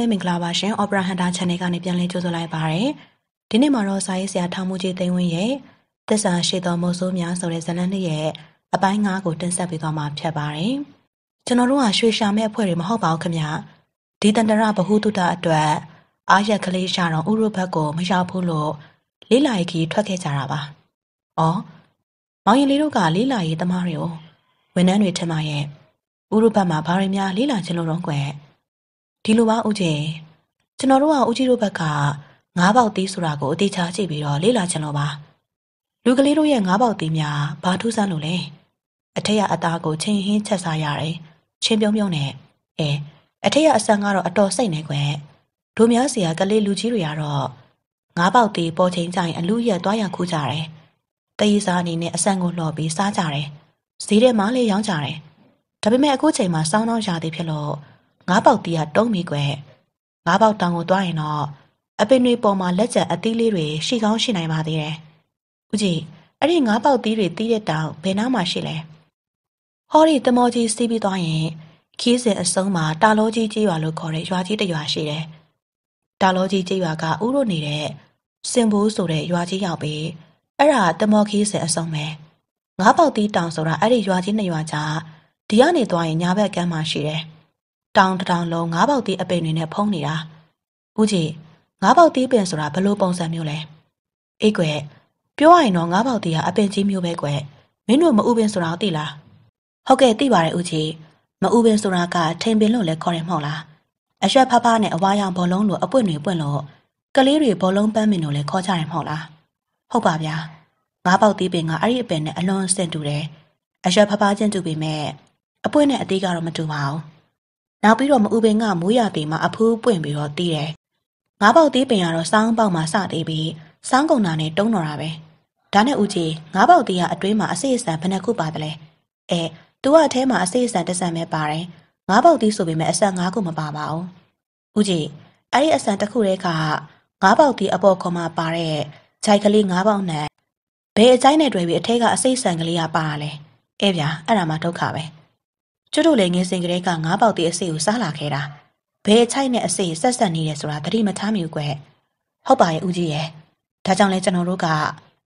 မဲမင်္ဂလာပါရှင်။ Opera Hunter Channel ကနေပြန်လည်ကြိုဆိုလိုက်ပါရစေ။ဒီနေ့မှာတော့စာရေးဆရာထောင်မှုကြီးသိန်းဝင်းရဲ့တစ္ဆာရှိသောမုတ်ဆိုးများဆိုတဲ့ဇာတ်လမ်းလေးရဲ့အပိုင်း၅ကိုတင်ဆက်ပေးသွားမှာဖြစ်ပါတယ်။ကျွန်တော်တို့ကရွှေရှာမဲ့အဖွဲ့တွေမဟုတ်ပါဘူးခင်ဗျ။ဒီတန္တရဗဟုသုတအတွက်အာရက်ကလေးရှာတော့ဥရုဘက်ကိုမရောက်ဘူးလို့လေးလာရီကြီးထွက်ခဲ့ကြတာပါ။အော်မောင်ရင်လေးတို့ကလေးလာရီသမားတွေကိုဝန်ထမ်းတွေထင်ပါရဲ့ဥရုဘက်မှာဘာတွေများလေးလာခြင်းလို့တော့ကွယ်။ဒီလိုပါဦးကျင်ကျွန်တော်တို့ကဦးကြီးတို့ဘက်ကငါးပေါက်သေးဆိုတာကိုအသေးချာကြည့်ပြီးတော့လေ့လာချင်လို့ပါ လူကလေးတို့ရဲ့ငါးပေါက်သေးများဘာထူးဆန်းလို့လဲအထက်ရအသားကိုချင်းဟင်းချက်စားရတယ်ချင်းပြုံးပြုံးနဲ့အဲအထက်ရအဆန်ကတော့အတော်စိတ်နေကွယ်ဒိုများစရာကလေးလူကြီးတွေကတော့ငါးပေါက်သေးပေါ်ချိန်ကျရင်အလူရက်သွားရခူးကြတယ်တရီစားအနေနဲ့အဆန်ကိုလှော်ပြီးစားကြတယ်ဈေးထဲမှာလည်းရောင်းကြတယ်ဒါပေမဲ့အခုချိန်မှာစောင်းနှောင်းရာသီဖြစ်လို့ငါးပေါက်တီးကတုံးပြီကွယ်ငါးပေါက်တောင်ကိုသွားရင်တော့အပင်တွေပေါ်မှာလက်ကျန်အသီးလေးတွေရှိကောင်းရှိနိုင်ပါသေးတယ်ဦးကြီးအဲ့ဒီငါးပေါက်သီးတွေတီးတဲ့တောင်ဘယ်နားမှာရှိလဲဟောဒီတမောကြီးစီးပြီးသွားရင် ခီးစဉ်အစုံးမှာတာလောကြီးကြီးရွာလို့ခေါ်တဲ့ရွာကြီးတစ်ရွာရှိတယ်တာလောကြီးကြီးရွာကဥရုနေတဲ့စင်ဘိုးဆိုတဲ့ရွာကြီးရောက်ပြီးအဲ့ဒါတမောခီးစဉ်အစုံးပဲငါးပေါက်သီးတောင်ဆိုတာအဲ့ဒီရွာကြီးနှစ်ရွာကြားဒီကနေသွားရင်ညာဘက်ကမ်းမှာရှိတယ်တောင်တတောင်လုံးငါးပေါက်သေးအပင်တွေနဲ့ဖုံးနေတာဦးကြီးငါးပေါက်သေးပင်ဆိုတာဘယ်လိုပုံစံမျိုးလဲအေးကွယ်ပြောရရင်တော့ငါးပေါက်သေးကအပင်ကြီးမျိုးပဲကွယ်မင်းတို့မဥပင်ဆိုတာသိလားဟုတ်ကဲ့သိပါတယ်ဦးကြီးမဥပင်ဆိုတာကထိန်ပင်လို့လည်းခေါ်တယ်မဟုတ်လားအရွက်ဖဖနဲ့အဝါရောင်ဘောလုံးလိုအပွင့်တွေပွင့်လို့ကလေးတွေဘောလုံးပန်းပင်တို့လည်းခေါ်ကြတယ်မဟုတ်လားဟုတ်ပါဗျာငါးပေါက်သေးပင်ကအဲ့ဒီအပင်နဲ့အလွန်ဆင်တူတယ်အရွက်ဖဖချင်းတူပေမဲ့အပွင့်နဲ့အသေးကတော့မတူပါဘူးနောက်ပြီးတော့မအူပင်ကမိုးရသေးမှာအဖူးပွင့်ပြီးတော့တီးတယ်ငါးပေါက်သေးပင်ကတော့စောင်းပေါက်မှာစသေးပြီးစောင်းကုန်တာနဲ့တုံးတော်တာပဲဒါနဲ့ဦးကြီးငါးပေါက်သေးကအတွင်းမှာအစိအစံဘယ်နှခုပါတယ်လဲအဲသူကအထဲမှာအစိအစံတစ်စံပဲပါတယ်ငါးပေါက်သေးဆိုပေမဲ့အစံငါးခုမပါပါဘူးဦးကြီးအဲ့ဒီအစံတစ်ခုတည်းကငါးပေါက်သေးအပေါ်ခေါ်မှာပါတဲ့ခြိုက်ကလေးငါးပေါက်နဲ့ဘယ်အကျိုင်းနဲ့တွေ့ပြီးအထက်ကအစိမ့်ဆန်ကလေးကပါရလဲအဲဗျာအဲ့ဒါမှဒုက္ခပဲကျွတ်တို့လည်းငယ်စဉ်ကတည်းကငါးပေါက်သေးအစိကိုစားလာခဲ့တာဘယ်ချိုက်နဲ့အစိဆက်ဆက်နေတယ်ဆိုတာသတိမထားမိဘူးကွဟုတ်ပါရဲ့ဦးကြီးရဲ့ဒါကြောင့်လဲကျွန်တော်တို့က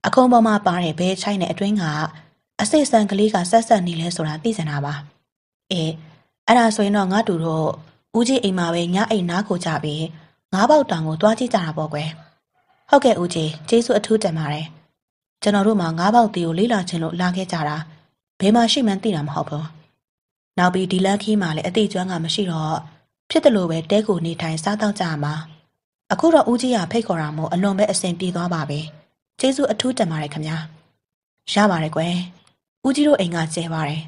အခုံပေါ်မှာပါတဲ့ဘဲချိုက်နဲ့အတွင်းကအစိတ်ဆန်ကလေးကဆက်ဆက်နေလဲဆိုတာသိစင်တာပါအေးအဲ့ဒါဆိုရင်တော့ငါတို့တော့ဦးကြီးအိမ်မှာပဲညအိမ်နားကိုကြပြီးငါးပေါက်တောင်ကိုတွားကြည့်ကြတာပေါ့ကွယ်ဟုတ်ကဲ့ဦးကြီးကျေးဇူးအထူးတင်ပါတယ်ကျွန်တော်တို့မှာငါးပေါက်သေးကိုလေးလာခြင်းလို့လာခဲ့ကြတာဘယ်မှာရှိမှန်းသိတာမဟုတ်ဘူးနောက်ပြီးဒီလန်းခီးမှာလည်းအသေးကျွမ်းကမရှိတော့ဖြစ်တယ်လို့ပဲတဲကိုနေထိုင်စားတော့ကြမှာအခုတော့ဦးကြီးကဖိတ်ခေါ်တာမို့အလွန်ပဲအဆင်ပြေသွားပါပဲကျေးဇူးအထူးတင်ပါတယ်ခင်ဗျာရပါတယ်ကွယ်ဦးကြီးတို့အိမ်ကကျဲပါတယ်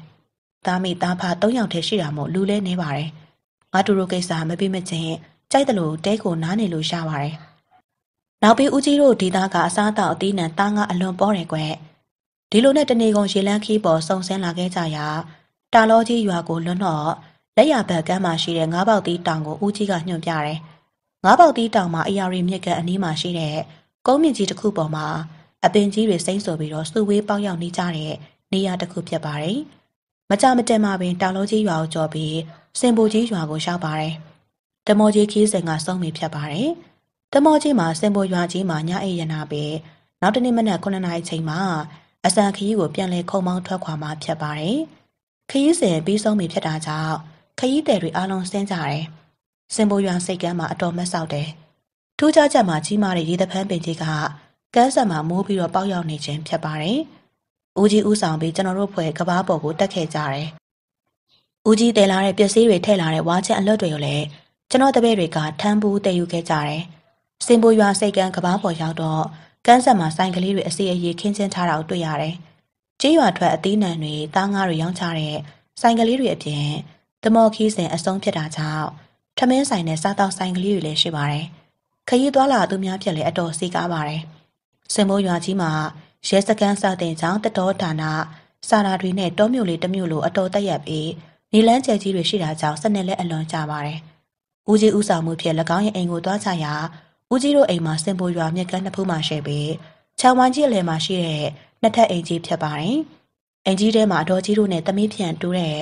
သားမိသားဖ၃ယောက်တည်းရှိတာမို့လူလဲနေပါတယ်ငါတို့ကိစ္စမပြီးမချင်းကြိုက်တယ်လို့တဲကိုနားနေလို့ရပါတယ်နောက်ပြီးဦးကြီးတို့ဒေသကအစားအသောက်အသီးနှံသားငါအလွန်ပေါ်တယ်ကွယ်ဒီလိုနဲ့တနေကုန်ရေလန်းခီးပေါ်စုံစင်းလာခဲ့ကြရာတာလောကြီးရွာကိုလွန်တော့လက်ရဘက်ကမ်းမှာရှိတဲ့ငါးပေါက်သီးတောင်ကိုဦးကြီးကညွှန်ပြတယ်။ငါးပေါက်သီးတောင်မှာအရာရီမြစ်ကအနီးမှာရှိတဲ့ကုန်းမြင့်ကြီးတစ်ခုပေါ်မှာအပင်ကြီးတွေစိမ့်ဆိုပြီးတော့စုဝေးပေါက်ရောက်နေကြတဲ့နေရာတစ်ခုဖြစ်ပါတယ်။မကြမတင်မှာပင် တာလောကြီးရွာကိုကျော်ပြီးစင်ဘူကြီးရွာကိုရောက်ပါတယ်။တမောကြီးခီးစင်ကဆုံးမိဖြစ်ပါတယ်။တမောကြီးမှာစင်ဘူရွာကြီးမှာညအိပ်ရနာပြီးနောက်တနေ့မနက်9:00နာရီချိန်မှာအစံခီးကိုပြန်လဲခုံမောင်းထွက်ခွာမှဖြစ်ပါတယ်။ခရီးစဉ်ပြီးဆုံးပြီဖြစ်တာကြောင့်ခရီးသည်တွေအားလုံးဆင်းကြတယ်။စင်ပေါ်ရွာစိတ်ကမ်းမှာအတော်မဆောက်တယ်။ထူးခြားချက်မှာကြီးမားတဲ့ရေသဖန်းပင်ကြီးကကန်းဆက်မှာမိုးပြီးတော့ပေါက်ရောက်နေခြင်းဖြစ်ပါတယ်။ဦးကြီးဦးဆောင်ပြီးကျွန်တော်တို့ဖွဲ့ကဘာပေါ်ကိုတက်ခဲ့ကြတယ်။ဦးကြီးတယ်လာတဲ့ပစ္စည်းတွေထည့်လာတဲ့ဝါချက်အလွတ်တွေကိုလည်းကျွန်တော်တပည့်တွေကထမ်းဘူးတည်ယူခဲ့ကြတယ်။စင်ပေါ်ရွာစိတ်ကမ်းကဘာပေါ်ရောက်တော့ကန်းဆက်မှာဆိုင်ကလေးတွေအစီအရေခင်းချင်းထားတာကိုတွေ့ရတယ်။ကြေးရွာထွက်အသီးနှံတွေသားငါးတွေရောင်းချတဲ့ဆိုင်ကလေးတွေအပြင်တမော်ခီးစဉ်အဆုံးဖြစ်တာကြောင့်ထမင်းဆိုင်နဲ့စားတောက်ဆိုင်ကလေးတွေလည်းရှိပါတယ်။ခရီးသွားလာသူများဖြစ်လည်းအတော်စီကားပါတယ်။စင်မိုးရွာကြီးမှာရဲစခန်းစတဲ့ကြောင့်တတော်ဌာနစာရာတွေနဲ့တောမြို့လေးတမြို့လိုအတော်တက်ရက်ပြီးနေလန်းကျဲကြီးတွေရှိတာကြောင့်စနစ်လည်းအလွန်ကြပါတယ်။ဦးကြီးဦးဆောင်မှုဖြင့်၎င်းရဲ့အိမ်ကိုသွားချရာဦးကြီးတို့အိမ်မှာစင်ပိုရွာမြက်ကန်းတစ်ဖူးမှရှိပြီးချောင်းဝိုင်းကြီးအလယ်မှာရှိတဲ့နှစ်ထပ်အိမ်ကြီးဖြစ်ပါတယ်။အိမ်ကြီးထဲမှာဒေါ်ကြီးတို့နဲ့သမီးပြန်တိုးတဲ့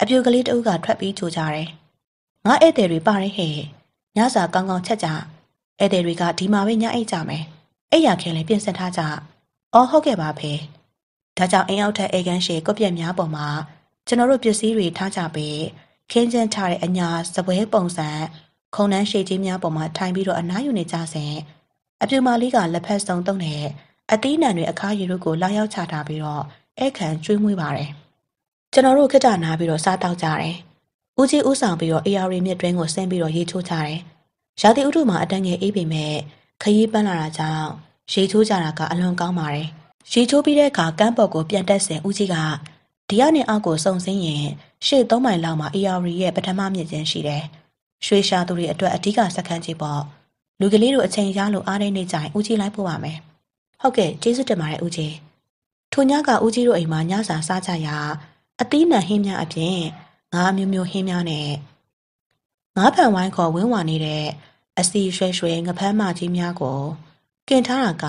အပြူကလေးတအုပ်ကထွက်ပြီးကြိုကြတယ်။ငါဧည့်သည်တွေပါတယ်ဟဲ့။ညစာကောင်းကောင်းချက်ကြဧည့်သည်တွေကဒီမှာပဲညအိတ်ကြမယ်။အိတ်ရခဲလည်းပြင်ဆင်ထားကြ။အော်ဟုတ်ကဲ့ပါဖေ။ဒါကြောင့်အင်းအောက်ထပ်ဧကန်းရှေကုတ်ပြက်များပေါ်မှာကျွန်တော်တို့ပစ္စည်းတွေထားကြပြီးခင်းကျင်းထားတဲ့အညာစပွဲပုံစံခုံနှန်းရှေ့ကြီးများပေါ်မှာထိုင်ပြီးတော့အနားယူနေကြစဉ်အပြူမလေးကလက်ဖက်စုံတုံးနဲ့အသီးနှံတွေအခါရီတို့ကိုလာရောက်ချထားပြီးတော့ဧကန်ကျွေးမွေးပါတယ်။ကျွန်တော်တို့ခက်တာနာပြီးတော့စားတောက်ကြတယ်။ဦးကြီးဦးဆောင်ပြီးတော့ AR မြစ်တွင်းကိုဆင်းပြီးတော့ရေချိုးကြတယ်။ရာသီဥတုမှာအတန်းငယ်အေးပေမဲ့ခရီးပန်းလာတာကြောင့်ရေချိုးကြတာကအလွန်ကောင်းပါတယ်။ရေချိုးပြီးတဲ့အခါကမ်းပေါ်ကိုပြန်တက်စဉ်ဦးကြီးကဒီကနေအောက်ကိုစုံစင်းရင်ရှေ့၃မိုင်လောက်မှာ AR ရဲ့ပထမမြင့်ချင်းရှိတယ်။ရွှေရှာသူတွေအတွက်အဓိကစခန်းကြီးပေါ့။လူကလေးတို့အချိန်ရလို့အားနေနေကြရင်ဦးကြီးလိုက်ပို့ပါမယ်။ဟုတ်ကဲ့ကျေးဇူးတင်ပါတယ်ဦးကြီး။ထိုညကဦးကြီးတို့အိမ်မှာညစာစားကြရာအသီးနှံဟင်းများအပြင်ငါးမျိုးမျိုးဟင်းများနဲ့ငါးဖန်ဝိုင်းခေါ်ဝင်းဝါနေတဲ့အစီရွှဲရွှဲငဖမ်းမကြီးများကိုကင်ထားတာက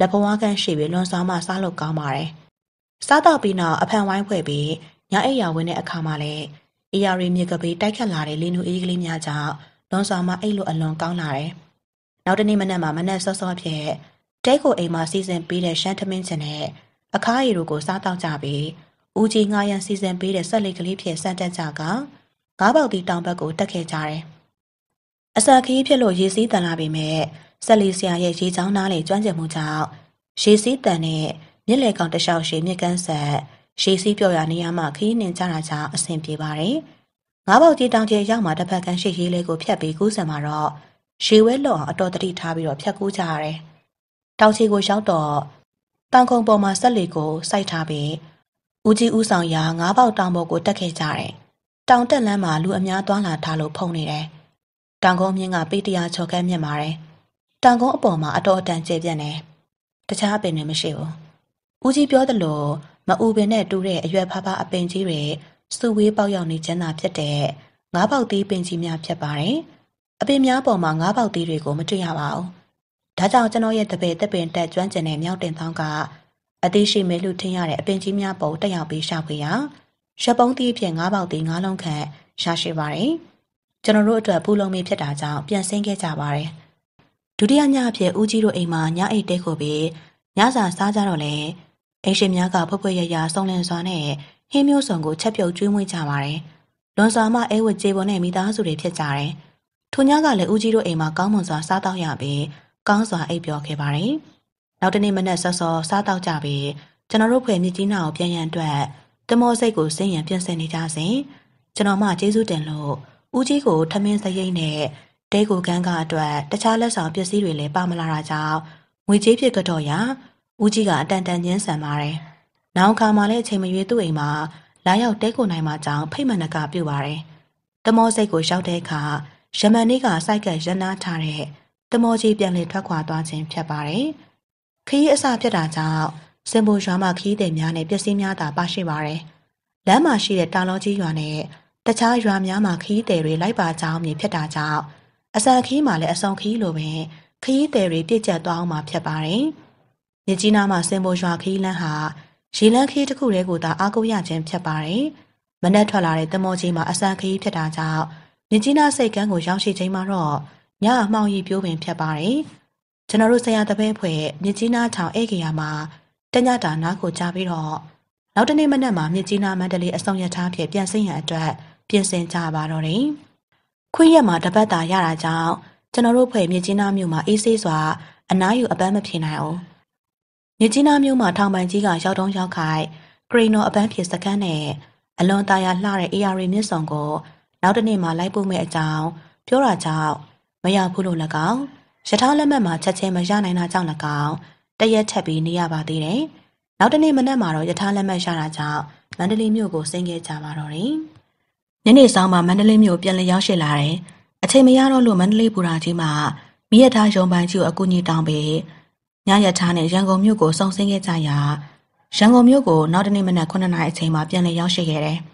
လက်ဘဝကန်းရှိပြီးလွန်ဆောင်မှစားလို့ကောင်းပါတယ်။စားတော့ပြီးနောက်အဖန်ဝိုင်းဖွဲ့ပြီးညအိပ်ရာဝင်တဲ့အခါမှာလည်းအေယာရီမြေကပေးတိုက်ခတ်လာတဲ့လင်းနူအေးကလေးများကြောင့်လွန်ဆောင်မှအိပ်လို့အလွန်ကောင်းလာတယ်။နောက်တနေ့မနက်မှာမနက်စောစောဖြင့်တဲကိုအိမ်မှာစီစဉ်ပေးတဲ့ရှမ်းထမင်းချင်တဲ့အခါရီတို့ကိုစားတောက်ကြပြီးဦးကြီးငါရန်စီစဉ်ပေးတဲ့ဆက်လက်ကလေးဖြင့်စမ်းတက်ကြကငါးပေါက်တီတောင်ဘက်ကိုတက်ခဲ့ကြတယ်။အစာခီးဖြစ်လို့ရေစီးတန်လာပေမဲ့ဆက်လီဆရာရဲ့ရေချောင်းနားလေကျွမ်းကျင်မှုကြောင့်ရေစီးတန်နဲ့မြက်လေကောင်တလျှောက်ရှိမြက်ကန်းဆက်ရေစီးပြော်ရနေရမှခီးနှင်ကြတာကြောင့်အဆင်ပြေပါတယ်။ငါးပေါက်ကြီးတောင်ကျဲရောက်မှတစ်ဖက်ကန်းရှိရေးလေးကိုဖြတ်ပြီးကူးစံမှာတော့ရေဝဲလွန်အောင်အတော်တတိထားပြီးတော့ဖြတ်ကူးကြရတယ်။တောင်ချီကိုရောက်တော့တောင်ကုန်းပေါ်မှာဆက်လီကိုစိုက်ထားပြီးဦးကြီးဦးဆောင်ရာငါးပေါက်တောင်ပေါ်ကိုတက်ခဲ့ကြတယ်။တောင်တက်လမ်းမှာလူအများသွားလာထားလို့ဖုန်နေတယ်။တောင်ကုန်းမြင်းကပေတရာချော်ကဲမြင်ပါတယ်။တောင်ကုန်းအပေါ်မှာအတော်အတန်ကျပြန့်နေ။တခြားပင်တွေမရှိဘူး။ဦးကြီးပြောသလိုမအူပင်နဲ့တူးတဲ့အရွယ်ဖားဖားအပင်ကြီးတွေစုဝေးပေါက်ရောက်နေခြင်းသာဖြစ်တဲ့ငါးပေါက်သေးပင်ကြီးများဖြစ်ပါတယ်။အပင်များပေါ်မှာငါးပေါက်သေးတွေကိုမတွေ့ရပါဘူး။ဒါကြောင့်ကျွန်တော်ရဲ့တပည့်တပင်တက်ကျွမ်းကျင်တဲ့မြောက်တင်သောင်းကအသေးရှိမဲလို့ထင်ရတဲ့အပင်ကြီးများပေါ်တက်ရောက်ပြီးရှာဖွေရာရပုံးသီးအဖြစ်ငါးပေါက်သေးငါးလုံးခန့်ရရှိပါတယ်။ကျွန်တော်တို့အတွက်ပူလုံမီဖြစ်တာကြောင့်ပြန်ဆင်းခဲ့ကြပါတယ်။ဒုတိယညအဖြစ်ဦးကြီးတို့အိမ်မှာညအိတ်တဲကိုပြီးညစာစားကြတော့လေအိမ်ရှင်များကဖွဲ့ဖွဲ့ရရစုံလင်စွာနဲ့ဟင်းမျိုးစုံကိုချက်ပြုတ်ကျွေးမွေးကြပါတယ်။လွန်စွာမှအဲဝတ်ကြေပေါ်နဲ့မိသားစုတွေဖြစ်ကြတယ်။ထိုညကလည်းဦးကြီးတို့အိမ်မှာကောင်းမွန်စွာစားတောက်ရပြီးကောင်းစွာအိပ်ပျော်ခဲ့ပါတယ်။နောက်တနေ့မနက်စောစောစားတောက်ကြပြီးကျွန်တော်တို့ဖွဲ့မြစ်ကြီးနာကိုပြန်ရန်အတွက်တမောစိတ်ကိုစင်ရန်ပြင်ဆင်နေကြစဉ်ကျွန်တော်မှကျေးဇူးတင်လို့ဦးကြီးကိုထမင်းစရိတ်နဲ့ဒဲကိုကန်းကအတွက်တခြားလက်ဆောင်ပစ္စည်းတွေလည်းပါမလာတာကြောင့်ငွေကြေးဖြစ်ကတော့ရာဦးကြီးကအတန်တန်ညင်းဆန်ပါတယ်။နောက်ခါမှလည်းအချိန်မရွေးသူ့အိမ်မှာလာရောက်တဲကိုနိုင်မှကြောင်းဖိတ်မနကပြုတ်ပါတယ်။တမောစိတ်ကိုရောက်တဲ့အခါယမန်နေ့ကစိုက်ကရနာထားတဲ့တမောကြီးပြန်လည်ထွက်ခွာသွားခြင်းဖြစ်ပါတယ်။ခရီးအစဖြစ်တာကြောင့်စင်ဘူရွာမှာခရီးသည်များနဲ့ပစ္စည်းများသာပါရှိပါတယ်။လမ်းမှာရှိတဲ့တာလောကြီးရွာနဲ့တခြားရွာများမှာခရီးသည်တွေလိုက်ပါကြောင်းမြင်ဖြစ်တာကြောင့်အစံခီးမှာလည်းအဆောင်ခီးလိုပဲခရီးသည်တွေပြည့်ကျက်သွားအောင်မှာဖြစ်ပါတယ်။မြကြီးနားမှာစင်ဘူရွာခီးလမ်းဟာရေလန်းခီးတစ်ခုတည်းကိုသာအားကိုးရခြင်းဖြစ်ပါတယ်။မနက်ထွက်လာတဲ့တမောကြီးမှာအစံခီးဖြစ်တာကြောင့်မြကြီးနားစိတ်ကန်းကိုရောက်ရှိချိန်မှာတော့ညအမှောင်ကြီးပြိုးပင်ဖြတ်ပါတယ်။ကျွန်တော်တို့ဆရာတပည့်ဖွဲ့မြကြီးနားထောင်ဧကရာမှာတညတာနားကိုကြားပြီးတော့နောက်တနေ့မနက်မှာမြကြီးနားမန္တလေးအဆောင်ရထားဖြင့်ပြန်ဆင်းရန်အတွက် ပြင်ဆင်ကြပါတော့တယ်။ခွင့်ရက်မှာတပတ်တာရတာကြောင့်ကျွန်တော်တို့ဖွဲ့မြကြီးနားမြို့မှာအေးဆေးစွာအနားယူအပန်းမဖြေနိုင်အောင်မြကြီးနားမြို့မှာထောင်ပန်ကြီးကရောက်တုံးရောက်ခိုက်ဂရီနိုအပန်းဖြေစကန်းနဲ့အလွန်တာယာလှတဲ့ AR မြင့်ဆောင်ကိုနောက်တစ်နေ့မှလိုက်ပို့မယ်အကြောင်းပြောတာကြောင့်မရဘူးလို့၎င်းရထားလက်မှတ်မှာချက်ချင်းမရနိုင်တာကြောင့်၎င်းတရက်ချက်ပြီးနေရပါသေးတယ်။နောက်တစ်နေ့မနက်မှာတော့ရထားလက်မှတ်ရတာကြောင့်မန္တလေးမြို့ကိုဆင်းခဲ့ကြပါတော့တယ်။ညနေဆောင်မှာမန္တလေးမြို့ပြန်လည်ရောက်ရှိလာတယ်။အချိန်မရတော့လို့မန္တလေးဘူရာကြီးမှာမိရထားရုံပိုင်းကြီးကိုအကူအညီတောင်းပေးညရထားနဲ့ရန်ကုန်မြို့ကိုစုံစင်းခဲ့ကြရာရန်ကုန်မြို့ကိုနောက်တစ်နေ့မနက်9:00နာရီအချိန်မှာပြန်လည်ရောက်ရှိခဲ့တယ်။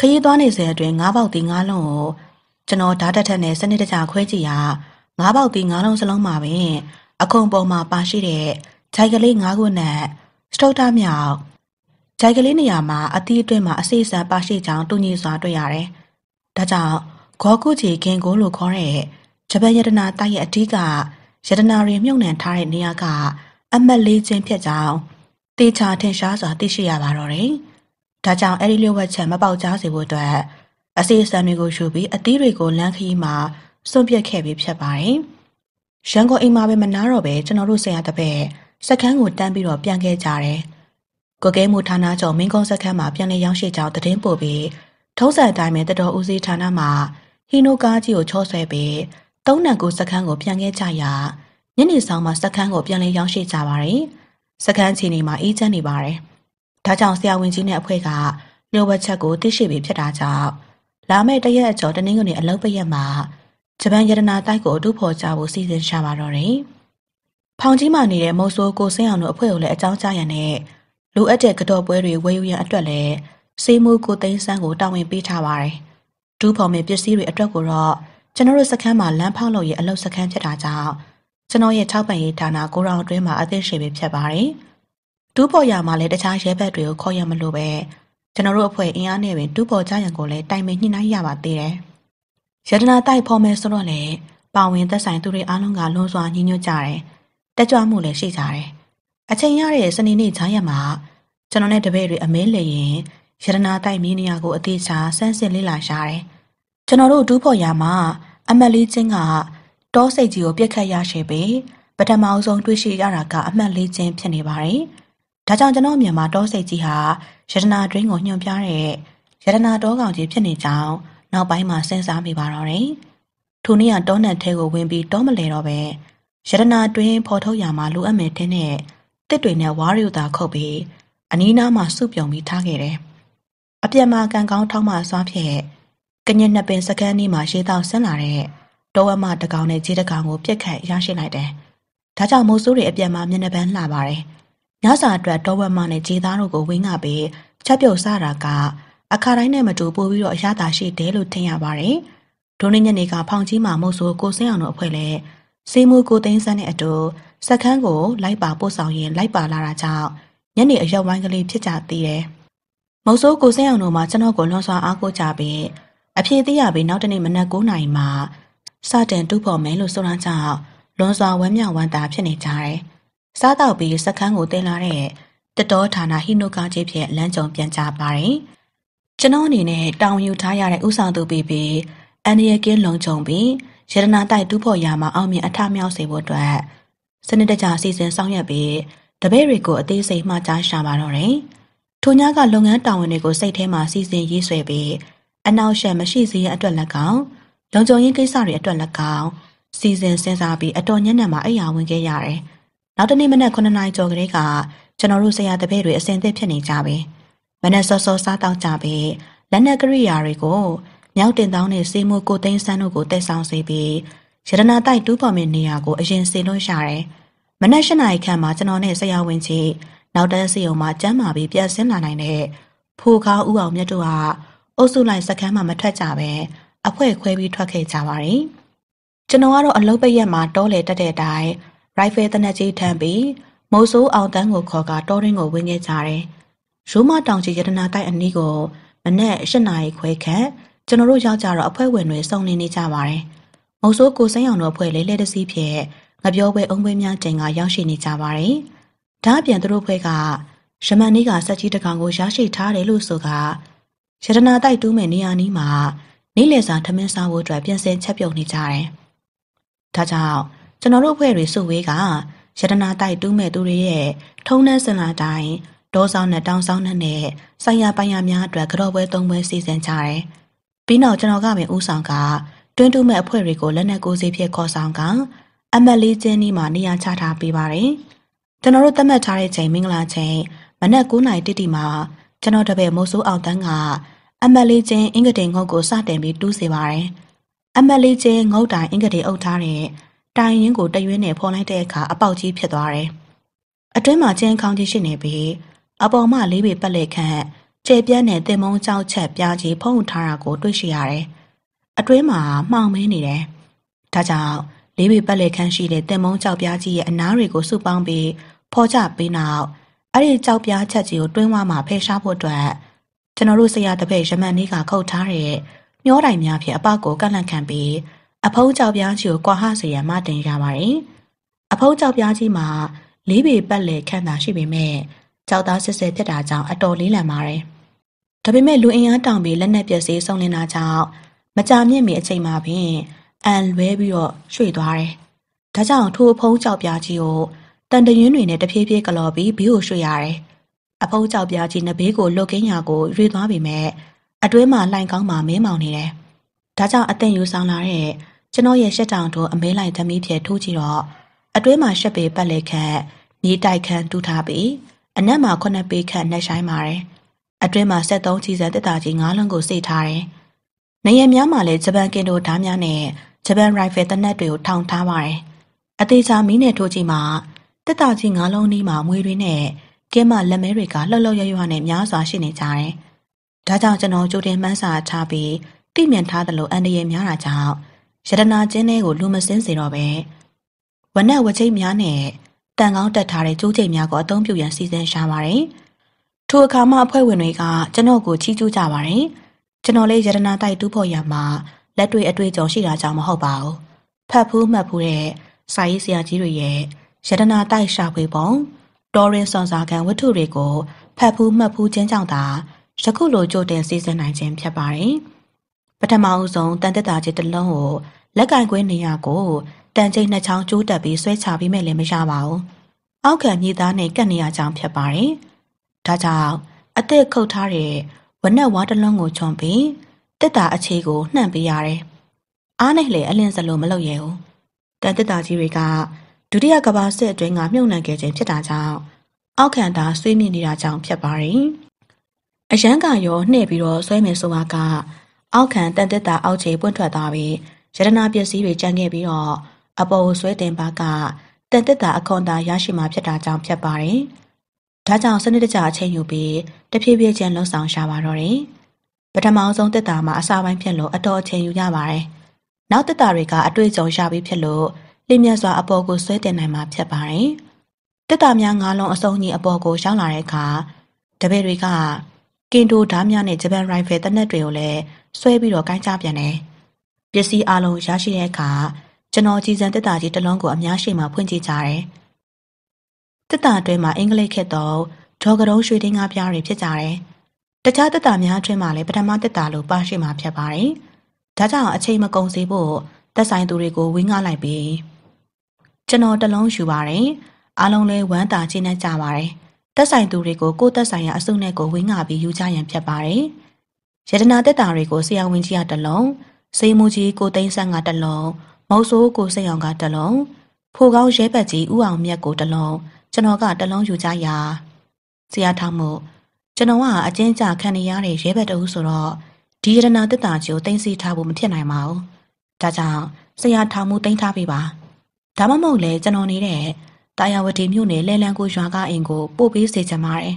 ခရီးသွားနေစဉ်အတွင်းငါးပေါက်တီးငါးလုံးကိုကျွန်တော်ဓာတ်တက်ထက်နဲ့စနစ်တကျခွဲကြည့်ရာငါးပေါက်တီးငါးလုံးစလုံးမှာပင်အခုံပေါ်မှာပါရှိတဲ့ဂျိုက်ကလေးငါးခုနဲ့စတုတ်တာမြောက်ဂျိုက်ကလေးနေရာမှာအသီးအတွင်းမှာအစိအစံပါရှိကြောင်းတူညီစွာတွေ့ရတယ်။ဒါကြောင့်ဂေါကုကြီးခင်ကိုလို့ခေါ်တဲ့ဂျပန်ယတနာတိုက်ရဲ့အဓိကယတနာတွေမြုပ်နှံထားတဲ့နေရာကအမတ်လေးချင်းဖြစ်ကြောင်းတေချာထင်ရှားစွာသိရှိရပါတော့တယ်။ဒါကြောင့်အဲဒီလျှို့ဝှက်ချက်မပေါက်ကြားစေဖို့အတွက်အစီအစံတွေကိုယူပြီးအသီးတွေကိုလမ်းခရီးမှာစွန့်ပစ်ခဲ့ပြီးဖြစ်ပါတယ်။ရန်ကုန်အိမ်မှာပဲမနာတော့ပဲကျွန်တော်တို့ဆရာတပည့်စကန်းကိုတန်းပြီးတော့ပြန်ခဲ့ကြတယ်။ကိုကဲမှုဌာနချုပ်မင်းကုန်းစကန်းမှာပြန်လည်ရောက်ရှိကြောင်းသတင်းပို့ပြီးထုံးစံအတိုင်းပဲတတော်ဦးစီးဌာနမှာဟီနိုကားကြီးကိုချော့ဆွဲပြီးတုံးနံကိုစကန်းကိုပြန်ခဲ့ကြရာညနေဆောင်မှာစကန်းကိုပြန်လည်ရောက်ရှိကြပါတယ်။စကန်းချီနေမှာအေးချမ်းနေပါတယ်။။ဒါကြောင့်ဆရာဝန်ကြီးနဲ့အဖွဲ့ကလျှို့ဝှက်ချက်ကိုသိရှိပြီးဖြစ်တာကြောင့်လာမယ့်တရက်အကျော်တနင်္ဂနွေအလုပ်ပိတ်ရက်မှာဂျပန်ယတနာတိုက်ကိုအတူဖော်ကြဖို့စီစဉ်ရှာပါတော့တယ်။ဖောင်ကြီးမှာနေတဲ့မုတ်ဆိုးကိုစင်းအောင်တို့အဖွဲ့ကိုလည်းအကြောင်းကြားရတဲ့လိုအပ်တဲ့ကတော့ပွဲတွေဝယ်ယူရန်အတွက်လည်းစေမှုကိုသိန်းဆန်းကိုတာဝန်ပေးထားပါတယ်။ဒူးဖော်မင်းပစ္စည်းတွေအတွက်ကိုတော့ကျွန်တော်တို့စခန်းမှာလမ်းဖောက်လို့ရအလုပ်စခန်းဖြစ်တာကြောင့်ကျွန်တော်ရဲ့၆ပန်ရေးဌာနကိုရောင်အတွင်းမှာအသိရှိပဲဖြစ်ပါတယ်။ဒူးပေါ်ရမှာလည်းတခြားရဲဘက်တွေကိုခေါ်ရမလို့ပဲကျွန်တော်တို့အဖွဲ့အင်အားနဲ့ပင်ဒူးပေါ်ကြရန်ကိုလည်းတိုင်ပင်ညှိနှိုင်းရပါသေးတယ်။ရတနာတိုက်ဖော်မယ်ဆိုတော့လေပါဝင်သက်ဆိုင်သူတွေအားလုံးကလွန်စွာညှိညွတ်ကြတယ်။တက်ကြွမှုလည်းရှိကြတယ်။အချိန်ရတဲ့စနေနေ့ဈာရမှာကျွန်တော်နဲ့တပည့်တွေအမဲလေရင်ရတနာတိုက်မြေနေရာကိုအသေးချာစမ်းစစ်လေ့လာရှာတယ်။ကျွန်တော်တို့ဒူးပေါ်ရမှာအမတ်လေးချင်းကတောစိတ်ကြီးကိုပြက်ခတ်ရရှိပြီးပထမအဆုံးတွေ့ရှိရတာကအမှတ်လေးချင်းဖြစ်နေပါတယ်။။ဒါကြောင့်ကျွန်တော်မြန်မာတောစိတ်ကြီးဟာယတနာတွင်းကိုညွှန်ပြတဲ့ယတနာတောကောင်ကြီးဖြစ်နေကြောင်းနောက်ပိုင်းမှာစဉ်းစားမိပါတော့တယ်။ထိုနေ့ကတောနတ်ထဲကိုဝင်ပြီးတောမလဲတော့ပဲယတနာတွင်းဖော်ထုတ်ရမှာလိုအပ်မယ်ထင်တဲ့တစ်တွေနဲ့ဝါရီယိုတာခုတ်ပြီးအနီးနားမှာစုပြုံပြီးထားခဲ့တယ်။အပြက်မှာကန်ကောင်းထောက်မှဆွားဖြင့်ကညက်နှစ်ပင်စကန်းနီးမှာရှေးတောင်ဆင်းလာတဲ့တောဝမတကောင်နဲ့ခြေတကောင်ကိုပြက်ခတ်ရရှိလိုက်တယ်။ဒါကြောင့်မိုးဆိုးတွေအပြက်မှာမျက်နှာပန်းလှပါတယ်။။ညစာအတွက်တော်ဝက်မနဲ့ခြေသားတို့ကိုဝင်းကပဲချက်ပြုတ်စားတာကအခါတိုင်းနဲ့မတူပို့ပြီးတော့အရသာရှိတယ်လို့ထင်ရပါတယ်။ဒုနေ့ညနေကဖောင်ကြီးမှာမဟုတ်ဆိုကိုစင်းအောင်တို့အဖွဲ့လည်းစေမူကိုသိန်းစန်းနဲ့အတူစက္ကန်းကိုလိုက်ပါပို့ဆောင်ရင်လိုက်ပါလာတာကြောင့်ညနေအရက်ဝိုင်းကလေးဖြစ်ကြသေးတယ်။မုတ်ဆိုးကိုစင်းအောင်တို့မှာကျွန်တော်ကိုလွန်စွာအားကိုးကြပြီးအဖြစ်သိရပြီးနောက်တနေ့မနက်9:00နာရီမှာစတင်တူဖို့မယ်လို့ဆိုတာကြောင့်လွန်စွာဝမ်းမြောက်ဝမ်းသာဖြစ်နေကြတယ်။စားတော့ပြီးစခန်းကိုတင်လာတဲ့တတော်ဌာနဟိနိုကာကြီးဖြင့်လမ်းကြုံပြန်ကြပါတယ်။ကျွန်တော်အနေနဲ့တောင်ယူထားရတဲ့ဥဆောင်သူပေပေအန်ဒီယကင်းလုံခြုံပြီးရတနာတိုက်တူဖို့ရာမှာအောင်မြင်အထမြောက်စေဖို့အတွက်စနစ်တကျစီစဉ်ဆောင်ရွက်ပြီးတပည့်တွေကိုအသေးစိတ်မှကြားရှာပါတော့တယ်။ထိုညကလုပ်ငန်းတာဝန်တွေကိုစိတ်ထဲမှာစီစဉ်ရေးဆွဲပြီးအနောက်ရှက်မရှိစေရအတွက်၎င်းလုံခြုံရေးကိစ္စတွေအတွက်၎င်းစီစဉ်စဉ်းစားပြီးအတော်ညံ့ညံ့မှာအရာဝင်ခဲ့ရတယ်။နောက်တနေ့မနက်9နာရီကျော်ကလေးကကျွန်တော်တို့ဆရာတပည့်တွေအစင်သစ်ဖြစ်နေကြပြီမနက်စောစောစားတောက်ကြပြီလက်နက်ကရိယာတွေကိုမြောက်တင်တောင်းနဲ့စေမိုးကိုသိန်းဆန်းတို့ကိုတည်ဆောင်စေပြီးရတနာတိုက်တူးပေါ်မြင်နေရာကို အရင်စေလွှတ်ရှာတယ်မနက်၈နာရီခန့်မှာကျွန်တော်နဲ့ဆရာဝန်ကြီးနောက်တန်းစီုံမှာကျမ်းမာပြီးပြန်ဆင်းလာနိုင်တဲ့ဖိုခေါဥအောင်မြတ်တို့ဟာအုပ်စုလိုက်စခန်းမှာမထွက်ကြပဲအဖွဲခွဲပြီးထွက်ခဲ့ကြပါတယ်ကျွန်တော်ကတော့အလုပ်ပရက်မှာတောလေတက်တဲ့အတိုင်းရိုင်ဖယ်တနက်ကြီးထမ်းပြီးမိုးဆိုးအောင်တန်းကိုခေါ်ကတောရင်းကိုဝင်ခဲ့ကြတယ်။ရိုးမတောင်ကြီးရတနာတိုက်အနီးကိုမနေ့၈နာရီခွဲခန့်ကျွန်တော်တို့ရောက်ကြတော့အဖွဲ့ဝင်တွေစုံနေနေကြပါတယ်။မိုးဆိုးကိုစိမ်းအောင်တို့အဖွဲ့လေးလက်တစည်းဖြင့်ငပြောပွဲအုံပွဲများတင်ကရောက်ရှိနေကြပါတယ်။ဒါအပြင်သူတို့ဖွဲ့ကရမန်နေ့ကစက်ကြီးတကောင်ကိုရရှိထားတယ်လို့ဆိုကရတနာတိုက်တူးမဲ့နေရာနီးမှာနေ့လယ်စာထမင်းစားဖို့အတွက်ပြင်ဆင်ချက်ပြုတ်နေကြတယ်။ဒါကြောင့်ကျွန်တော်တို့ဖွဲ့တွေစုဝေးကယတနာတိုက်တူးမဲ့သူတွေရဲ့ထုံးနှက်စင်လာတိုင်းဒေါဆောင်နဲ့တောင်းဆောင်နဲ့ဆိုင်ရာပိုင်ရာများအတွက်ကြောပွဲသုံးပွဲစီစဉ်ကြတယ်။ပြီးနောက်ကျွန်တော်ကပင်ဦးဆောင်ကတွင်းတူးမဲ့အဖွဲ့တွေကိုလက်နက်ကိုစီဖြစ်ခေါ်ဆောင်ကအမတ်လေးချင်းဒီမှာနေရာချထားပေးပါတယ်။ကျွန်တော်တို့သတ်မှတ်ထားတဲ့ချိန်မင်္ဂလာချိန်မနက်9:00နာရီတိတိမှာကျွန်တော်တပည့်မိုးစိုးအောင်တန်းကအမတ်လေးချင်းအင်္ဂတိန်ငုတ်ကိုစတင်ပြီးတူးစေပါတယ်။အမတ်လေးချင်းငုတ်တိုင်အင်္ဂတိန်အုပ်ထားတဲ့တိုင်ရင်းကိုတရွင်းနဲ့ဖုံးလိုက်တဲ့အခါအပေါက်ကြီးဖြစ်သွားတယ်။အတွင်းမှာကျင်းခေါင်းကြီးရှိနေပြီး အပေါ်မှာလေးပေပတ်လက်ခန့်ကျဲပြန်းတဲ့တင်မုံကြောက်ချက်ပြားကြီးဖုံးထားတာကိုတွေ့ရှိရတယ်။အတွင်းမှာမှောင်မင်းနေတယ်။ဒါကြောင့်လေးပေပတ်လက်ခန့်ရှိတဲ့တင်မုံကြောက်ပြားကြီးရဲ့အနားတွေကိုစုပေါင်းပြီးဖော်ချပေးနောက်အဲ့ဒီကြောက်ပြားချက်ကြီးကိုတွင်းဝမှာဖယ်ရှားဖို့အတွက်ကျွန်တော်တို့ဆရာတပည့်ရမန်လေးကခုတ်ထားတဲ့မျောတိုင်များဖြင့်အပကိုကန့်လန့်ခံပြီးအဖိုးကြောက်ပြားကြီးကိုကွာဟစေရန်မတင်ရပါတယ်။အဖိုးကြောက်ပြားကြီးမှာလေးပေပတ်လည်ခန့်သာရှိပေမဲ့ကြောက်သားဆစ်ဆဲဖြစ်တာကြောင့်အတော်လေးလန်ပါတယ်။ဒါပေမဲ့လူအင်အားတောင်ပြီးလက်နက်ပျက်စီးဆုံးလင်းတာကြောင့်မကြာမြင့်မီအချိန်မှာပင်အန်လွဲပြီးတော့ရွှေ့သွားတယ်။ဒါကြောင့်ထိုးအဖုံးကြောက်ပြားကြီးကိုတန်တရွင်းတွေနဲ့တဖြည်းဖြည်းကလော်ပြီးဘေးကိုရွှေ့ရတယ်။အဖုံးကြောက်ပြားကြီးနဘေးကိုလွတ်ကင်းရာကိုရွေ့သွားပေမဲ့အတွင်းမှာလှိုင်ကောင်းမှမင်းမောင်နေတယ်။ဒါကြောင့်အသင်ယူဆောင်လာတဲ့ကျွန်တော်ရဲ့ရှက်တောင်တို့အမဲလိုက်သမီးဖြဲထိုးကြည့်တော့အတွဲမှာရှက်ပေပတ်လက်ခန့်မြေတိုက်ခန့်တူးထားပြီးအနက်မှာခုနှစ်ပေခန့်နှက်ဆိုင်ပါတယ်အတွဲမှာ73ချီစံတက်တာကြီး၅လုံးကိုစိတ်ထားတယ်နေရများမှာလည်းဂျပန်ကင်တိုဓားများနဲ့ဂျပန်ရိုင်ဖယ်တနက်တွေကိုထောင်ထားပါတယ်အသေးစားမီးနဲ့ထိုးကြည့်မှာတက်တာကြီး၅လုံးနီးမှာမွေတွေနဲ့ကင်းမလက်မဲတွေကလှုပ်လှုပ်ရွရွနဲ့များစွာရှိနေကြတယ်ဒါကြောင့်ကျွန်တော်ကြိုတင်မှန်းစာထားပြီးတိမြန်ထားသလိုအန္တရာယ်များတာကြောင့်ရတနာကျင်းတွေကိုလူမစင်းစေတော့ပဲဝနက်ဝချိတ်များနဲ့တန်ကောင်းတက်ထားတဲ့ကြိုးချိတ်များကိုအသုံးပြုရန်စီစဉ်ရှာပါတယ်။ထိုအခါမှအဖွဲ့ဝင်တွေကကျွန်တော်ကိုချီးကျူးကြပါတယ်။ကျွန်တော်လေးရတနာတိုက်တူးဖို့ရမှာလက်တွေ့အတွေ့အကြုံရှိတာကြောင့်မဟုတ်ပါဘူး။ဖတ်ဖူးမှတ်ဖူးတဲ့စာရေးဆရာကြီးတွေရဲ့ရတနာတိုက်ရှာဖွေပုံတော်ရင်စွန်စာကန်ဝတ္ထုတွေကိုဖတ်ဖူးမှတ်ဖူးခြင်းကြောင့်သာယခုလိုကြိုတင်စီစဉ်နိုင်ခြင်းဖြစ်ပါတယ်။ပထမအဆုံးတန်တက်တာကြီးတစ်လုံးကိုလက်ကင်ခွင်းနေရကိုတန်ကျိတ်နှစ်ချောင်းကျိုးတက်ပြီးဆွဲချပြီးမဲ့လည်းမရပါဘူး။အောက်ခံမြေသားနဲ့ကတ်နေရကြောင်ဖြစ်ပါတယ်။ဒါကြောင့်အသက်ခုတ်ထားတဲ့ဝနက်ဝါတစ်လုံးကိုခြုံပြီးတက်တာအခြေကို နှံ့ပေးရတယ်။အားနဲ့လည်းအလင်းစလုံးမလုပ်ရဘူး။တန်တက်တာကြီးတွေကဒုတိယကဘာစစ်အတွင်းကမြုပ်နှံခဲ့ခြင်းဖြစ်တာကြောင့်အောက်ခံတာဆွေးမြင်နေတာကြောင့်ဖြစ်ပါတယ်။အရန်ကရောနှဲ့ပြီးတော့ဆွဲမယ်ဆိုတာကအောက်ခံတန်တက်တာအောက်ခြေပွင့်ထွက်သွားပြီးရတနာပစ္စည်းတွေကျန်ခဲ့ပြီးတော့အပေါ်ဆွဲတင်ပါကတန်တက်တာအခွန်သာရရှိမှာဖြစ်တာကြောင့်ဖြစ်ပါတယ်။ဒါကြောင့်စနစ်တကျအချိန်ယူပြီးတဖြည်းဖြည်းချင်းလုံဆောင်ရှာပါတော့တယ်။ပထမဆုံးတက်တာမှာအစာပိုင်းဖြစ်လို့အတော်အချိန်ယူရပါတယ်။နောက်တက်တာတွေကအတွေ့အကြုံရပြီးဖြစ်လို့လင်းမြစွာ အပေါ်ကိုဆွဲတင်နိုင်မှာဖြစ်ပါတယ်။တက်တာများငါးလုံးအစုံကြီးအပေါ်ကိုရောက်လာတဲ့အခါတပည့်တွေကကင်တိုဓားများနဲ့ဂျပန်ရိုင်ဖယ်တနက်တွေကိုလည်းဆွဲပြီးတော့ကိုင်းချပြန်တယ်။ပစ္စည်းအလုံးရရှိတဲ့အခါကျွန်တော်ကြည်စံတက်တာကြီးတလုံးကိုအများရှိမှဖွင့်ကြည့်ကြတယ်။တက်တာတွဲမှာအင်္ဂလိပ်ခေတ်တော့ဒေါ်ကရုံးရွှေတင်းကားပြားတွေဖြစ်ကြတယ်။တခြားတက်တာများအတွင်းမှာလည်းပထမတက်တာလို့ပါရှိမှဖြစ်ပါတယ်။ဒါကြောင့်အချိန်မကုန်စေဖို့တက်ဆိုင်သူတွေကိုဝင်းကားလိုက်ပြီးကျွန်တော်တလုံးယူပါတယ်။အားလုံးလည်းဝမ်းသာခြင်းနဲ့ကြပါတယ်။တက်ဆိုင်သူတွေကိုကိုတက်ဆိုင်ရာအစုနဲ့ကိုဝင်းငါပြီးယူကြရန်ဖြစ်ပါတယ်။ယတနာတက်တာတွေကိုဆရာဝန်ကြီးကတလုံး၊စေမူကြီးကိုသိန်းဆန်းကတလုံး၊မောက်ဆိုးကိုစိတ်အောင်ကတလုံး၊ဖိုကောင်းရဲဘက်ကြီးဥအောင်မြတ်ကိုတလုံးကျွန်တော်ကတလုံးယူကြရာဆရာထောက်မှုကျွန်တော်ကအကျဉ်းချခံနေရတဲ့ရဲဘက်တဦးဆိုတော့ဒီယတနာတက်တာကြီးကိုသိသိထားဖို့မဖြစ်နိုင်ပါဘူး။ဒါကြောင့်ဆရာထောက်မှုသိမ်းထားပေးပါ။ဒါမှမဟုတ်လေကျွန်တော်နေတဲ့တာယာဝတီမြို့နယ်လဲလန်းကိုရွာကအိမ်ကိုပို့ပေးစေချင်ပါတယ်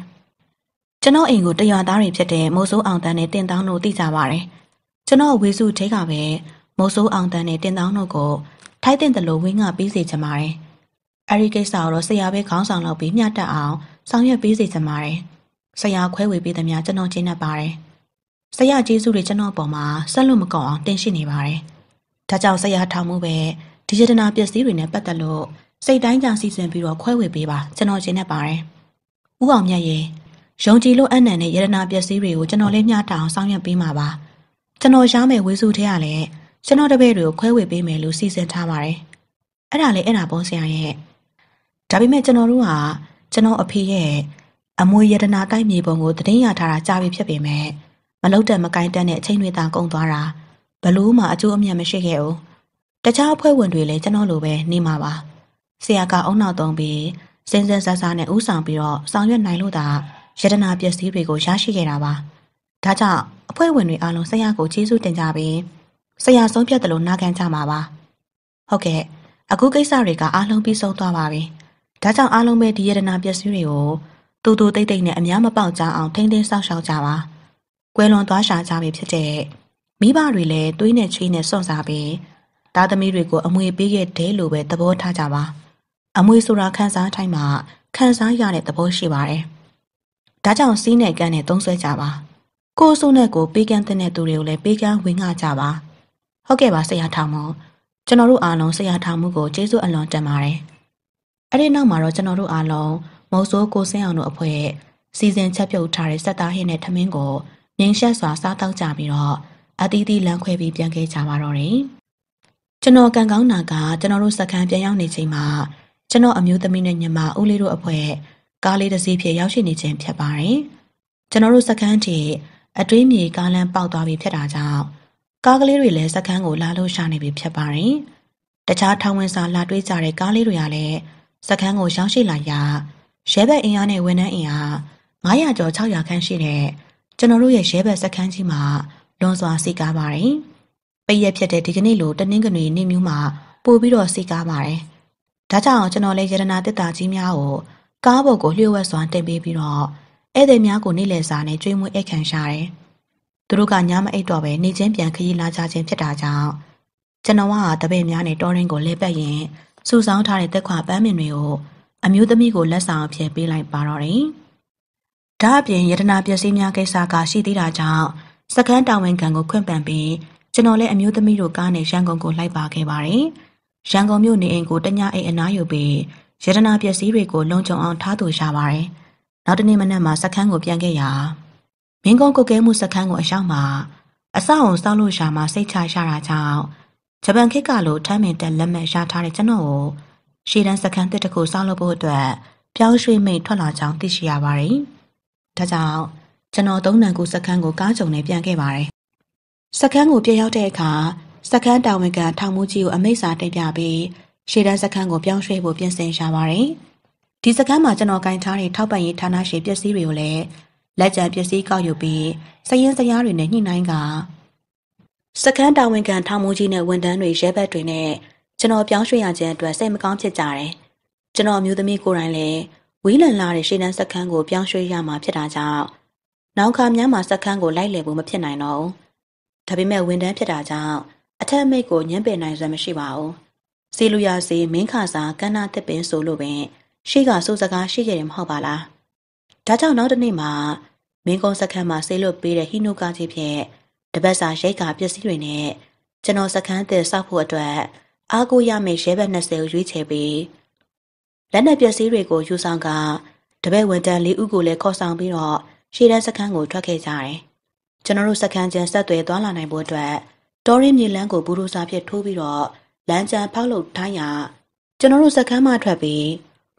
။ကျွန်တော်အိမ်ကိုတရွာသားတွေဖြစ်တဲ့မိုးစိုးအောင်တန်းနဲ့တင်တောင်းတို့သိကြပါတယ်။ကျွန်တော်ဝေစုထဲကပဲမိုးစိုးအောင်တန်းနဲ့တင်တောင်းတို့ကိုထိုက်တင်တယ်လို့ဝင်းကပေးစေချင်ပါတယ်။အဲဒီကိစ္စကိုတော့ဆရာပဲခေါင်းဆောင်လုပ်ပြီးမျှတအောင်ဆောင်ရွက်ပေးစေချင်ပါတယ်။ဆရာခွဲဝေပေးသမျှကျွန်တော်ကျေနပ်ပါတယ်။ဆရာကျေးဇူးတွေကျွန်တော်ပေါ်မှာဆက်လို့မကောင်းအောင်တင်ရှိနေပါတယ်။ဒါကြောင့်ဆရာထောင်မှုပဲဒီရတနာပစ္စည်းတွေနဲ့ပတ်သက်လို့စိတ်တိုင်းကြစီစဉ်ပြီးတော့ခွဲဝေပေးပါကျွန်တော်ရှင်နဲ့ပါတယ်ဥအောင်မြတ်ရေယုံကြည်လို့အနံ့နဲ့ယရနာပစ္စည်းတွေကိုကျွန်တော်လေးမျှတအောင်ဆောင်ရွက်ပေးမှာပါကျွန်တော်ရှားမယ်ဝေစုထဲကလည်းကျွန်တော်တပည့်တွေကိုခွဲဝေပေးမယ်လို့စီစဉ်ထားပါတယ်အဲ့ဒါလေအဲ့ဒါပေါ့ဆရာရဲ့ဒါပေမဲ့ကျွန်တော်တို့ဟာကျွန်တော်အဖေရဲ့အမွေယတနာတိုက်မြေပုံကိုတည်င်းရထားတာကြားပြီးဖြစ်ပေမဲ့မလုတ်တက်မကိုင်းတတ်တဲ့အချိန်တွေသာကုန်သွားတာဘလို့မှအကျိုးအမြတ်မရှိခဲ့ဘူးတခြားအဖွဲ့ဝင်တွေလည်းကျွန်တော်လိုပဲနေမှာပါဆရာကအုံနောက်သုံးပြီးစင်စင်ဆာဆာနဲ့ဥဆောင်ပြီးတော့ဆောင်ရွက်နိုင်လို့သာယတနာပစ္စည်းတွေကိုရရှိခဲ့တာပါ။ဒါကြောင့်အဖွဲ့ဝင်တွေအားလုံးဆရာကိုကျေးဇူးတင်ကြပြီးဆရာဆုံးဖြတ်တယ်လို့နားခံကြမှာပါ။ဟုတ်ကဲ့အခုကိစ္စတွေကအားလုံးပြီးဆုံးသွားပါပြီ။ဒါကြောင့်အားလုံးပဲဒီယတနာပစ္စည်းတွေကိုတူတူတိတ်တိတ်နဲ့အများမပေါက်ကြအောင်ထိန်းသိမ်းစောင့်ရှောက်ကြပါ။ကွယ်လွန်သွားရှာကြပြီဖြစ်တဲ့မိဘတွေလည်းသွေးနဲ့ချွေးနဲ့စွန့်စားပြီးသားသမီးတွေကိုအမွေပေးခဲ့တယ်လို့ပဲသဘောထားကြပါ။အမွေဆိုတာခန်းစားတိုင်းမှာခန်းစားရတဲ့သဘောရှိပါတယ်။ဒါကြောင့်စီးနဲ့ကန်းနဲ့သုံးဆွဲကြပါ။ကိုယ်စုနဲ့ကိုပေးကမ်းတဲ့သူတွေကိုလည်းပေးကမ်းဝင်ငှကြပါ။ဟုတ်ကဲ့ပါဆရာထောင်မောကျွန်တော်တို့အားလုံးဆရာထောင်မှုကိုကျေးဇူးအလွန်တင်ပါတယ်။အဲ့ဒီနောက်မှာတော့ကျွန်တော်တို့အားလုံးမုံစိုးကိုစင်းအောင်တို့အဖွဲ့စီစဉ်ချက်ပြုတ်ထားတဲ့စက်သားဟင်းနဲ့ထမင်းကိုငင်းရှက်စွာစားတောက်ကြပြီးတော့အသီးသီးလမ်းခွဲပြီးပြန်ခဲ့ကြပါတော့တယ်။ကျွန်တော်ကံကောင်းတာကကျွန်တော်တို့စက္ကန့်ပြန်ရောက်နေချိန်မှာကျွန်တော်အမျိုးသမီးနဲ့ညီမဦးလေးတို့အဖွဲ့ကားလေးတစ်စီးဖြင့်ရောက်ရှိနေခြင်းဖြစ်ပါတယ်။ကျွန်တော်တို့စကန်းတီအတွင်းမြေကားလမ်းပေါက်သွားပြီဖြစ်တာကြောင့်ကားကလေးတွေလည်းစကန်းကိုလာလို့ရှာနေပြီဖြစ်ပါတယ်။တခြားထောင်ဝင်စာလာတွေးကြတဲ့ကားလေးတွေကလည်းစကန်းကိုရောက်ရှိလာရာရဲဘက်အင်အားနဲ့ဝန်ထမ်းအင်အား900ကျော်600ခန့်ရှိတဲ့ကျွန်တော်တို့ရဲ့ရဲဘက်စကန်းကြီးမှာလွန်စွာစိတ်ကားပါတယ်။ပိတ်ရက်ဖြစ်တဲ့ဒီကနေ့လိုတနင်္ဂနွေနေ့မျိုးမှာပို့ပြီးတော့စိတ်ကားပါတယ်။ဒါကြောင့်ကျွန်တော်လည်းယရနာတက်တာကြီးများကိုကားပေါ်ကိုလျှို့ဝှက်စွာတင်ပေးပြီးတော့ဧည့်သည်များကိုနေ့လယ်စာနဲ့ကျွေးမွေးအိတ်ခံရှာတယ်။သူတို့ကညမအိတ်တော့ပဲနေချင်းပြန်ခရီးလာကြခြင်းဖြစ်တာကြောင့်ကျွန်တော်ကတပည့်များနဲ့တော်ရင်ကိုလဲပတ်ရင်စုဆောင်းထားတဲ့တက်ခွာပန်းမင်တွေကို အမျိုးသမီးကိုလက်ဆောင်အဖြစ်ပေးလိုက်ပါတော့တယ်။ဒါအပြင်ယတနာပျက်စီးများကိစ္စကရှိသေးတာကြောင့်စကန်းတာဝန်ခံကိုခွင့်ပန်ပြီးကျွန်တော်လည်းအမျိုးသမီးတို့ကားနဲ့ရန်ကုန်ကိုလိုက်ပါခဲ့ပါတယ်။ရန်ကုန်မြို့နေအိမ်ကိုတညအိမ်အနားယူပြီးရတနာပစ္စည်းတွေကိုလုံခြုံအောင်ထားသူရှာပါတယ်။နောက်တနေ့မနက်မှာစခန်းကိုပြန်ခဲ့ရာမင်းကုန်းကုတ်ကဲမှုစခန်းကိုအရောက်မှာအဆောက်အုံစောက်လို့ရှာမှာစိတ်ချရတာကြောင့်ဂျပန်ခေတ်ကလိုထမ်းမင်တက်လက်မှတ်ရထားတဲ့ကျွန်တော်ကိုရှေ့တန်းစခန်းတစ်တခုစောက်လို့ဖို့အတွက်ပြောင်းရွှေ့မိတ်ထွက်လာကြောင်းသိရှိရပါတယ်။ဒါကြောင့်ကျွန်တော်သုံးနံကူစခန်းကိုကားကြုံနဲ့ပြန်ခဲ့ပါတယ်။စခန်းကိုပြည့်ရောက်တဲ့အခါစခန်းတာဝန်ခံထောင်မှုကြီးကိုအမိတ်စာတင်ပြပြီးရှေ့တန်းစခန်းကိုပြောင်းရွှေ့ဖို့ပြင်ဆင်ရှာပါတယ်။ဒီစခန်းမှာကျွန်တော်ကင်ထားတဲ့ထောက်ပံ့ရေးဌာနရှိပစ္စည်းတွေကိုလည်းလက်ကျန်ပစ္စည်းကောက်ယူပြီးစရင်စရားတွေနဲ့ညှိနှိုင်းကစခန်းတာဝန်ခံထောင်မှုကြီးနဲ့ဝန်ထမ်းတွေရဲဘက်တွေနဲ့ကျွန်တော်ပြောင်းရွှေ့ရခြင်းအတွက်စိတ်မကောင်းဖြစ်ကြတယ်။ကျွန်တော်မျိုးသမီးကိုယ်တိုင်လည်းဝီးလန်လာတဲ့ရှေ့တန်းစခန်းကိုပြောင်းရွှေ့ရမှာဖြစ်တာကြောင့်နောက်ခါများမှာစခန်းကိုလိုက်လည်ဖို့မဖြစ်နိုင်တော့ဘူး။ဒါပေမဲ့ဝန်ထမ်းဖြစ်တာကြောင့်အထက်မိတ်ကိုညံပယ်နိုင်စွမ်းမရှိပါဘူး။စီလူရစီမင်းခါစာကန္နာတစ်ပင်ဆိုလို့ပင်ရှေ့ကစိုးစကားရှိခဲ့တယ်မဟုတ်ပါလား။ဒါကြောင့်နောက်တစ်နေ့မှာမင်းကုန်းစခန်းမှာဆေးလွတ်ပေးတဲ့ဟီနိုကာကြီးဖြင့်တပတ်စာရိတ်ကာပစ္စည်းတွေနဲ့ကျွန်တော်စခန်းသစ်ဆောက်ဖို့အတွက်အားကိုရမယ့်ရဲဘက်20ကိုရွေးချယ်ပြီးလက်နက်ပစ္စည်းတွေကိုယူဆောင်ကတပည့်ဝန်တန်း၄ဦးကိုလည်းခေါ်ဆောင်ပြီးတော့ရှေ့တန်းစခန်းကိုထွက်ခဲ့ကြတယ်။ကျွန်တော်တို့စခန်းချင်းဆက်သွယ်သွားလာနိုင်ဖို့အတွက်တောရင်းမြေလမ်းကိုဘူရိုစာဖြင့်ထိုးပြီးတော့လမ်းကြံဖောက်လုပ်ထိုင်းရကျွန်တော်တို့စကမ်းမထွက်ပြီး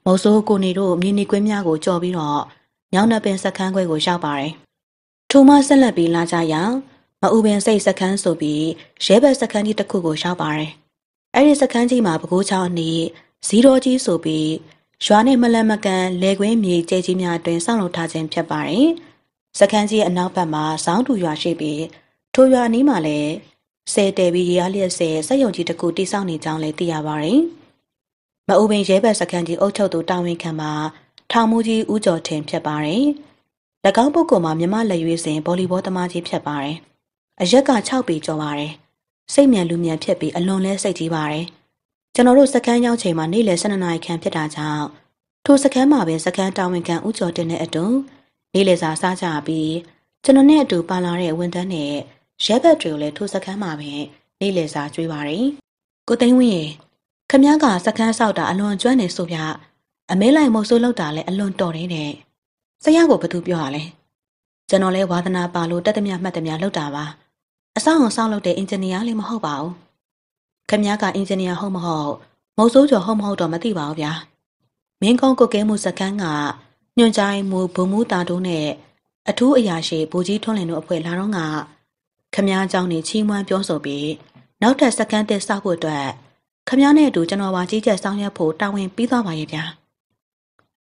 မုတ်ဆိုးကိုနေတို့မြေနေကွင်းများကို ကြော်ပြီးတော့ညောင်နှပင်စကမ်းခွဲကိုရောက်ပါတယ်။ထိုမှဆက်လက်ပြီးလာကြရမအူပင်စိတ်စကမ်းဆိုပြီးရဲဘက်စကမ်းကြီးတစ်ခုကိုရောက်ပါတယ်။အဲ့ဒီစကမ်းကြီးမှာပကိုးချောင်းနေဇီရောကြီးဆိုပြီးရွာနဲ့မလန်မကန်လေကွင်းမြေကျဲကြီးများတွင်စောင့်လုပ်ထားခြင်းဖြစ်ပါတယ်။စကမ်းကြီးရဲ့အနောက်ဘက်မှာစောင်းတူရွာရှိပြီးထိုရွာနီးမှာလည်းဆဲတဲပြီးရေအားလျက်ဆဲစက်ယုံကြီးတစ်ခုတိစောက်နေကြောင်းလည်းသိရပါတယ်။မအူပင်ရဲဘက်စခန်းကြီးအုပ်ချုပ်သူတာဝန်ခံမှာ ထောင်မူကြီးဦးကျော်ထင်ဖြစ်ပါတယ်။၎င်းပုဂ္ဂိုလ်မှာမြမလက်ရွေးစဉ်ဘောလီဘောသမားကြီးဖြစ်ပါတယ်။အရက်က6ပေကျော်ပါတယ်။စိတ်မြန်လူမြန်ဖြစ်ပြီးအလွန်လဲစိတ်ကြီးပါတယ်။ကျွန်တော်တို့စခန်းရောက်ချိန်မှာနေ့လယ်12နာရီခန့်ဖြစ်တာကြောင့်ထိုစခန်းမှာပဲစခန်းတာဝန်ခံဦးကျော်တင်တဲ့အတူနေ့လယ်စာစားကြပြီးကျွန်တော်နဲ့အတူပါလာတဲ့ဝန်ထမ်းနဲ့ရဲဘက်တွေကိုလည်းထိုစခန်းမှာပဲနေ့လည်စာကျွေးပါတယ်။ကိုသိန်းဝင်းရဲ့ခမည်းကစခန်းဆောက်တာအလွန်ကျွမ်းနေဆိုပြအမဲလိုက်မို့ဆိုးလောက်တာလည်းအလွန်တော်တယ်နဲ့။ဆရာကိုဘသူပြောရလဲ။ကျွန်တော်လဲဝါသနာပါလို့တက်သမျှမှတ်သမျှလောက်တာပါ။အဆောင်အောင်ဆောက်လုပ်တဲ့အင်ဂျင်နီယာလည်းမဟုတ်ပါဘူး။ခမည်းကအင်ဂျင်နီယာဟုတ်မဟုတ်မို့ဆိုးကျော်ဟုတ်မဟုတ်တော့မသိပါဘူးဗျာ။မင်းကောင်းကုတ်ကဲမှုစခန်းကညွန်ကြိုင်မူဘုံမူတာတို့နဲ့အထူးအရာရှိဘူကြီးထွန်းလင်တို့အဖွဲ့လာတော့ကခမားเจ้าနေချီးမွမ်းပြောဆိုပြီးနောက်ထပ်စကန်တစ်စောက်ဖို့အတွက်ခမားနဲ့အတူကျွန်တော်ပါကြီးကျက်ဆောင်ရွက်ဖို့တာဝန်ပေးသွားပါရဲ့ဗျာ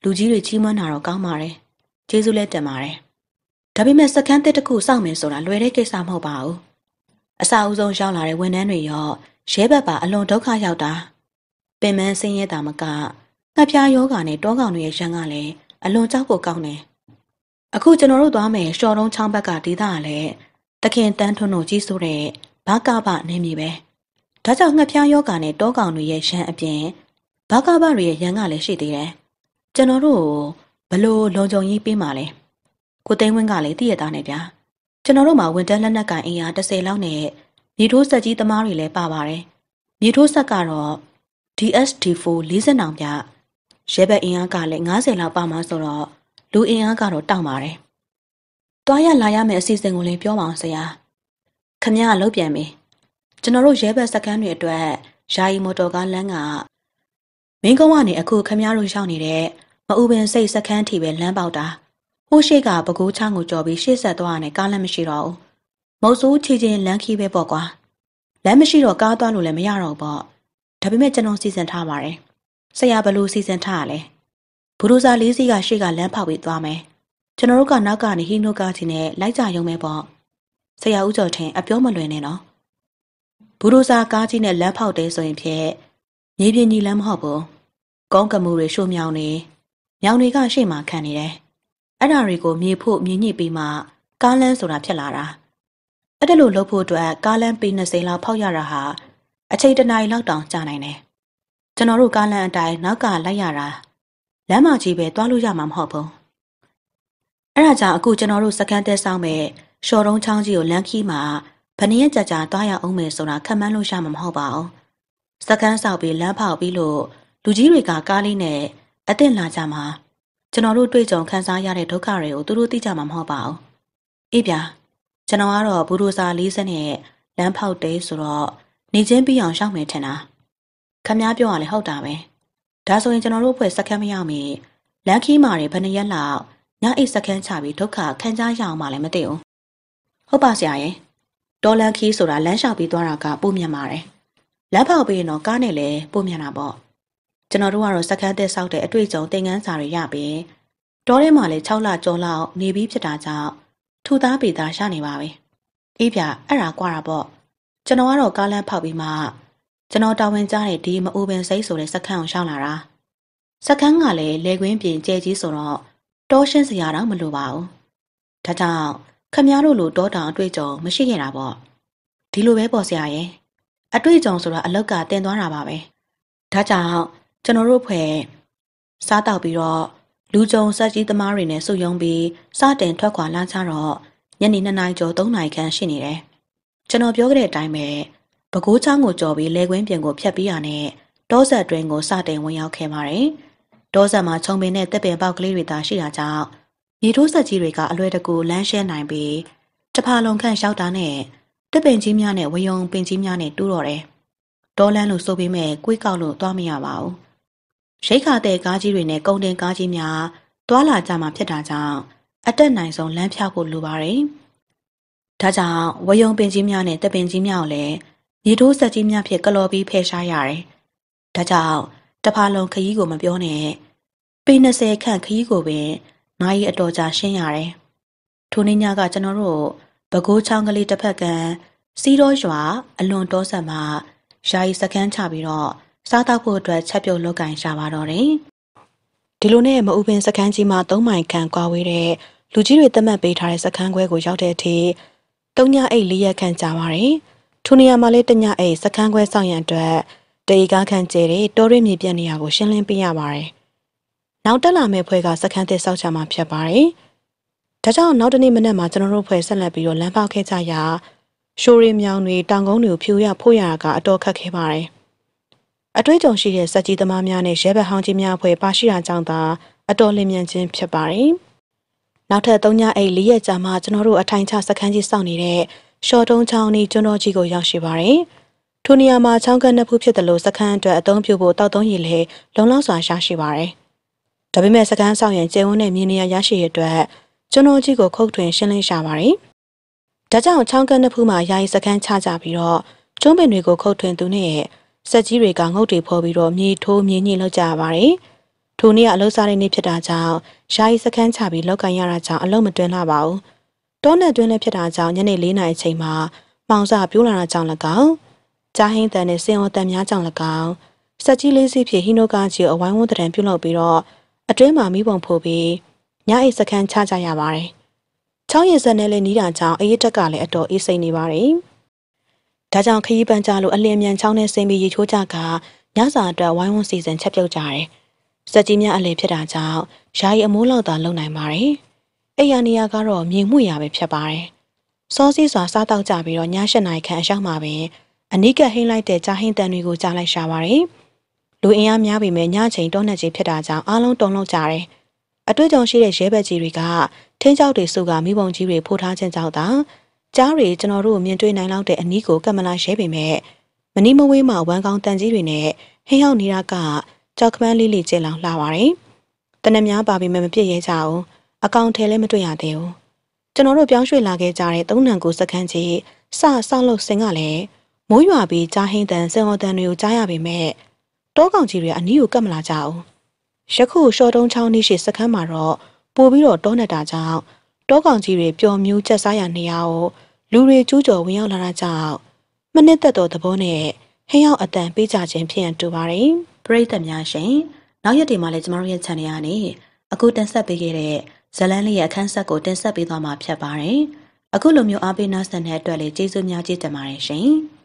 လူကြီးတွေချီးမွမ်းတာတော့ကောင်းပါတယ်ကျေးဇူးလည်းတင်ပါတယ်ဒါပေမဲ့စကန်တစ်တစ်ခုစောင့်မယ်ဆိုတာလွယ်တဲ့ကိစ္စမဟုတ်ပါဘူးအစအဆုံးရောက်လာတဲ့ဝန်ထမ်းတွေရောရဲဘက်ပါ အလွန်ဒုက္ခရောက်တာပင်မဆင်းရဲတာမကငှက်ပြားယောဂါနဲ့တောကောင်တွေရဲ့ရန်ကလည်းအလွန်ကြောက်ဖို့ကောင်းတယ်အခုကျွန်တော်တို့သွားမယ်ရှော်တုံးချောင်းဘက်ကဒေသကလည်းတခင်တန်းထွန်းတို့ကြီးစိုးတဲ့ဘာကဘနေမြေပဲဒါကြောင့်ငှက်ဖျားယောဂါနဲ့တောကောင်တွေရဲ့ရန်အပြင်ဘာကဘတွေရဲ့ရန်ကလည်းရှိသေးတယ်ကျွန်တော်တို့ဘလို့လုံခြုံရေးပေးမှလဲကိုသိန်းဝင်းကလည်းတည့်ရတာနဲ့ဗျာကျွန်တော်တို့မှာဝင်တက်လက်နက်ကင်အင်အား30လောက်နဲ့မြေထိုးဆက်ကြီးသမားတွေလည်းပါပါတယ်မြေထိုးဆက်ကတော့ DSD4 40နောင်ပြရဲဘက်အင်အားကလည်း90လောက်ပါမှာဆိုတော့လူအင်အားကတော့တောင့်ပါတယ်တွားရလာရမယ့်အစီအစဉ်ကိုလည်းပြောပါအောင်ဆရာခမရကလုပ်ပြန်ပြီကျွန်တော်တို့ရဲဘက်စကန်းတွေအတွက်ယာယီမော်တော်ကားလမ်းကမင်းကုန်းကနေအခုခမရတို့ရောက်နေတဲ့မအူပင်စိတ်စကန်းထိပဲလမ်းပေါက်တာဟိုးရှိကပကိုးချောင်းကိုကြော်ပြီးရှေ့ဆက်သွားရတယ်ကားလည်းမရှိတော့ဘူးမုတ်ဆိုးချီချင်းလမ်းခီးပဲပေါ့ကွာလမ်းမရှိတော့ကားသွားလို့လည်းမရတော့ပေါ့ဒါပေမဲ့ကျွန်တော်စီစဉ်ထားပါတယ်ဆရာဘလို့စီစဉ်ထားရလဲဘူဒိုဇာလေးစီးကရှေ့ကလမ်းဖောက်ပြီးသွားမယ်ကျွန်တော်တို့ကနောက်ကနေဟိနှုတ်ကကြီးနဲ့လိုက်ကြရုံပဲပေါ့ဆရာဦးကျော်ထင်အပြောမလွင်နဲ့နော်ဘူရိုစာကားကြီးနဲ့လမ်းဖောက်တယ်ဆိုရင်ဖြင့်မြေပြင်ကြီးလမ်းမဟုတ်ဘူးကောင်းကမှုတွေရှို့မြောင်နေညောင်တွေက ရှေ့မှာခံနေတယ်အဲ့ဒါတွေကိုမြေဖို့မြေညှိပြီးမှကားလန်းဆိုတာဖြစ်လာတာအဲ့ဒါလို့လှုပ်ဖို့အတွက်ကားလန်းပေ20လောက်ဖောက်ရတာဟာအချိန်တနားရီလောက်တောင်ကြာနိုင်တယ်ကျွန်တော်တို့ကားလန်းအတိုင်းနောက်ကလိုက်ရတာလမ်းမကြီးပဲသွားလို့ရမှာမဟုတ်ဘူးအဲ့ဒါကြောင့်အခုကျွန်တော်တို့စကန်းသက်ဆောင်မဲ့ရှော်တုံးချောင်းကြီးကိုလမ်းခီးမှာဘယ်နည်းကြကြသွားရအောင်မယ်ဆိုတာခံမှန်းလို့ရမှာမဟုတ်ပါဘူး။စကန်းဆောက်ပြီးလမ်းဖောက်ပြီးလို့လူကြီးတွေက ကားလေးနဲ့အသင့်လာကြမှာကျွန်တော်တို့တွေ့ကြုံခံစားရတဲ့ဒုက္ခတွေကိုသူတို့သိကြမှာမဟုတ်ပါဘူး။အေးပြကျွန်တော်ကတော့ဘူရိုစာ40နဲ့လမ်းဖောက်တဲဆိုတော့နေချင်းပြီးအောင်ရှောက်မယ်ထင်တာ။ခမည်းပြောရလေဟုတ်တာပဲ။ဒါဆိုရင်ကျွန်တော်တို့အဖွဲ့စကန်းမရောက်မီလမ်းခီးမာတွေဘယ်နှစ်ရက်လောက်ညအိတ်စခန်းချပြီးဒုက္ခခံစားရအောင်မှလည်းမသိဘူးဟုတ်ပါဆရာရဲ့ဒေါ်လန်ခီးဆိုတာလမ်းလျှောက်ပြီးသွားတာကပုံမြင်ပါတယ်လမ်းဖောက်ပြီးရင်တော့ကားနဲ့လည်းပုံမြင်တာပေါ့ကျွန်တော်တို့ကတော့စခန်းတက်ဆောက်တဲ့အတွေ့အကြုံသင်ခန်းစာတွေရပြီးတောထဲမှာလည်း6လကျော်လောက်နေပြီးဖြစ်တာကြောင့်ထူသားပေသားရနေပါပဲအေးပြအဲ့ဒါကွာတာပေါ့ကျွန်တော်ကတော့ကားလမ်းဖောက်ပြီးမှကျွန်တော်တာဝန်ကျတဲ့ဒီမအိုပင်စိတ်ဆိုတဲ့စခန်းကိုရောက်လာတာစခန်းကလည်းလေကွင်းပြင်ကျဲကြီးဆိုတော့တောရှင်းစရာတော့မလိုပါဘူး။ဒါကြောင့်ခမည်းတော်လိုတောတောင်အတွေ့အကြုံမရှိခဲ့တာပေါ့။ဒီလိုပဲပေါ်ဆရာရဲ့။အတွေ့အကြုံဆိုတာအလောက်ကတင်သွားတာပါပဲ။ဒါကြောင့်ကျွန်တော်တို့ဖွဲ့စားတောက်ပြီးတော့လူကြုံစက်ကြီးသမားတွေနဲ့စုယုံပြီးစတင်ထွက်ခွာလာကြတော့ညနေ2နာရီကျော်3နာရီခန့်ရှိနေတယ်။ကျွန်တော်ပြောခဲ့တဲ့အတိုင်းပဲပဲခူးချောင်းကိုကြော်ပြီးလေကွင်းပြင်ကိုဖြတ်ပြီးရတဲ့တောဆက်တွင်ကိုစတင်ဝင်ရောက်ခဲ့ပါတယ်။တောဆက်မှာခြုံပင်နဲ့တက်ပင်ပေါက်ကလေးတွေသာရှိတာကြောင့်ရေထိုးဆက်ကြီးတွေကအလွယ်တကူလမ်းရှဲနိုင်ပြီးတဖာလုံခန့်ရောက်တာနဲ့တက်ပင်ကြီးများနဲ့ဝယုံပင်ကြီးများနဲ့တူတော့တယ်။ဒေါ်လန်းလို့ဆိုပေမဲ့ကွေးကောက်လို့သွားမရပါဘူး။ရိတ်ခါတဲ့ကားကြီးတွေနဲ့ကုန်တင်ကားကြီးများတွာလာကြမှာဖြစ်တာကြောင့်အတက်နိုင်ဆုံးလမ်းဖြောက်ဖို့လိုပါတယ်။ဒါကြောင့်ဝယုံပင်ကြီးများနဲ့တက်ပင်ကြီးများကိုလည်းရေထိုးဆက်ကြီးများဖြင့်ကလော်ပြီးဖယ်ရှားရတယ်။ဒါကြောင့်တဖာလုံးခရီးကိုမပြောနဲ့ပေ20ခန့်ခရီးကိုပင်ငါးရီအတော်ကြာရှင်းရတယ်ထိုနေ့ညကကျွန်တော်တို့ဘကိုးချောင်းကလေးတစ်ဖက်ကစီးတော့ရွာ အလွန်တောဆက်မှာယာယီစကန်းချပြီးတော့စားတောက်ဖို့အတွက်ချက်ပြုတ်လောက်ကင်ရှာပါတော့တယ်ဒီလိုနဲ့မအူပင်စကန်းကြီးမှာ၃မိုင်ခန့်ကွာဝေးတဲ့လူကြီးတွေသတ်မှတ်ပေးထားတဲ့စကန်းခွဲကိုရောက်တဲ့အထိ၃ညအိတ်၄ရက်ခန့်ကြာပါတယ်ထိုနေရာမှာလည်းတညအိတ်စကန်းခွဲဆောင်ရန်အတွက်တရီကားခန့်ကျဲတဲ့တောရင်းမြေပြန့်နေရာကိုရှင်းလင်းပေးရပါတယ်။နောက်တက်လာမယ့်ဖွဲကစခန်းသစ်စောက်ချမှာဖြစ်ပါတယ်။ဒါကြောင့်နောက်တနေ့မနက်မှာကျွန်တော်တို့ဖွဲဆက်လက်ပြီးတော့လမ်းပေါက်ခဲ့ကြရာရှိုးရီမြောင်တွေတောင်ကုန်းတွေကိုဖြူရဖို့ရတာကအတော်ခက်ခဲပါတယ်။အတွေ့အကြုံရှိတဲ့စက်ကြီးသမားများနဲ့ရဲဘက်ဟောင်းကြီးများဖွဲ့ပါရှိတာကြောင့်သာအတော်လင်မြန်ခြင်းဖြစ်ပါတယ်။နောက်ထပ်၃ညအိတ်၄ရက်ကြာမှကျွန်တော်တို့အထိုင်ချစခန်းကြီးစောင့်နေတဲ့ရှော့တုံးချောင်းနေကျွန်တော်ကြီးကိုရောက်ရှိပါတယ်။ထိုနေရာမှာချောင်းကနှစ်ဖူးဖြစ်တယ်လို့စခန်းအတွက်အသုံးပြုဖို့တောက်သုံးရည်လည်းလုံလောက်စွာရရှိပါတယ်။ဒါပေမဲ့စခန်းဆောင်ရန်ကျယ်ဝန်းတဲ့မြေနေရာရရှိရတဲ့ကျွန်တော်ကြီးကိုခုတ်ထွင်ရှင်းလင်းရှာပါတယ်။ဒါကြောင့်ချောင်းကနှစ်ဖူးမှာယာယီစခန်းချကြပြီးတော့ကျုံးပင်တွေကိုခုတ်ထွင်သူနဲ့စက်ကြီးတွေကငုတ်တွေဖော်ပြီးတော့မြေထိုးမြေညှိလောက်ကြပါတယ်။ထိုနေ့ကအလုပ်စားတဲ့နေ့ဖြစ်တာကြောင့်ယာယီစခန်းချပြီးလောက်ကန်ရတာကြောင့်အလုပ်မတွင်လာပါဘူး။တောနယ်တွင်လည်းဖြစ်တာကြောင့်ညနေ၄နာရီချိန်မှာမောင်စာပြိုးလာတာကြောင့်လည်းကောင်းကြားဟင်းတန်နဲ့စင်အောင်တန်များကြောင့်၎င်းစက်ကြီးလေးစီးဖြင့်ဟီနိုကာကြီးကိုအဝိုင်းဝန်းတံပြုတ်လုပ်ပြီးတော့အတွင်းမှာမိပုံဖို့ပြီးညအိတ်စခန်းချကြရပါတယ်။ချောင်းရည်စက်နဲ့လည်းနီးတာကြောင့်အေးတက်ကလည်းအတော်အေးစိမ့်နေပါတယ်။ဒါကြောင့်ခရီးပန်းကြလို့အလင်းမြန်ချောင်းနဲ့ဆင်းပြီးရေချိုးကြကညစာအတွက်ဝိုင်းဝန်းစီစဉ်ချက်ပြုတ်ကြတယ်။စက်ကြီးများအလင်းဖြစ်တာကြောင့်ယာယီအမိုးလောက်သာလုံနိုင်ပါတယ်။အဲ့ရနေရကတော့မြင်မှုရပဲဖြစ်ပါတယ်။စောစီးစွာစားတောက်ကြပြီးတော့ည၈နာရီခန့်အရောက်မှာပင်အနီးကပ်ဟိမ့်လိုက်တဲ့ကြာဟိမ့်တန်တွေကိုကြားလိုက်ရှာပါတယ်။လူအင်အားများပေမဲ့ညချိန်တောနဲ့ကြီးဖြစ်တာကြောင့်အားလုံးတုန်လှုပ်ကြတယ်။အတွေ့အကြုံရှိတဲ့ရဲဘက်ကြီးတွေကထင်းကြောက်တွေစုကမိဘုံကြီးတွေဖိုးထားခြင်းကြောင့်သာကြားတွေကျွန်တော်တို့မြင်တွေ့နိုင်လောက်တဲ့အနီးကိုကပ်မလာရဲပေမဲ့မနီမဝေးမှာဝမ်းကောင်းတန်ကြီးတွေနဲ့ဟင်းရောက်နေတာကကြောက်ကပန်းလေးလေးကျဲလောင်လှပါတယ်။တနက်များပါပေမဲ့မပြည့်ရဲကြဘူး။အကောင့်ထဲလည်းမတွေ့ရသေးဘူး။ကျွန်တော်တို့ပြောင်းရွှေ့လာခဲ့ကြတဲ့သုံးနံကိုစကန်းကြီးစဆောက်လို့စင်ကလည်းမိုးရွာပြီးကြားဟင်းတန်စံဟော်တန်တွေကိုကြားရပေမဲ့တောကောင်ကြီးတွေအနီးကိုကပ်မလာကြဘူး။ယခုရှော့တုံးချောင်းနီးရှိစခန်းမှာတော့ပိုပြီးတော့တောနေတာကြောင့်တောကောင်ကြီးတွေပျော်မြူးကြက်စားရနေရကိုလူတွေကျူးကျော်ဝင်ရောက်လာတာကြောင့်မနစ်သက်တော်သဘောနဲ့ဟင်းရောက်အတန်ပေးကြခြင်းဖြစ်ရန်တူပါတယ်။ပရိသတ်များရှင်နောက်ရက်တွေမှာလည်းကျမတို့ရဲ့ channel ကနေအခုတင်ဆက်ပေးခဲ့တဲ့ဇလန်းလေးရဲ့အခန်းဆက်ကိုတင်ဆက်ပေးသွားမှာဖြစ်ပါတယ်။အခုလိုမျိုးအားပေးနောက်ဆက်တဲ့အတွက်လည်းကျေးဇူးများကြီးတင်ပါတယ်ရှင်။